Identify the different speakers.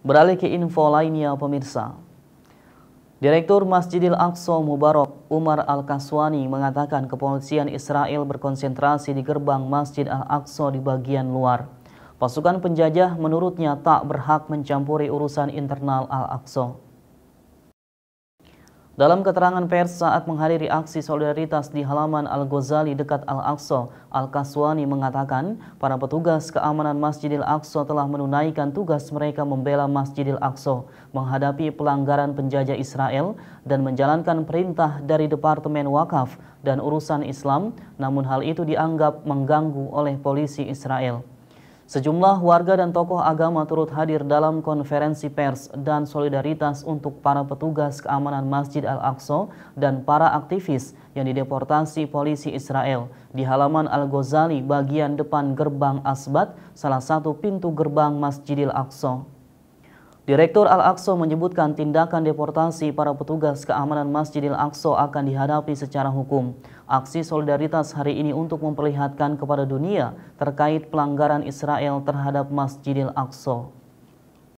Speaker 1: Beralih ke info lainnya pemirsa. Direktur Masjidil Aqsa Mubarak Umar Al-Kaswani mengatakan kepolisian Israel berkonsentrasi di gerbang Masjid Al-Aqsa di bagian luar. Pasukan penjajah menurutnya tak berhak mencampuri urusan internal Al-Aqsa. Dalam keterangan pers saat menghadiri aksi solidaritas di halaman Al-Ghazali dekat Al-Aqsa, Al-Kaswani mengatakan para petugas keamanan Masjidil Aqsa telah menunaikan tugas mereka membela Masjidil Aqsa, menghadapi pelanggaran penjajah Israel, dan menjalankan perintah dari Departemen Wakaf dan Urusan Islam, namun hal itu dianggap mengganggu oleh polisi Israel. Sejumlah warga dan tokoh agama turut hadir dalam konferensi pers dan solidaritas untuk para petugas keamanan Masjid Al-Aqsa dan para aktivis yang dideportasi polisi Israel di halaman Al-Ghazali bagian depan gerbang Asbat, salah satu pintu gerbang Masjidil Aqsa. Direktur Al-Aqsa menyebutkan tindakan deportasi para petugas keamanan Masjidil Aqsa akan dihadapi secara hukum. Aksi solidaritas hari ini untuk memperlihatkan kepada dunia terkait pelanggaran Israel terhadap Masjidil Aqsa.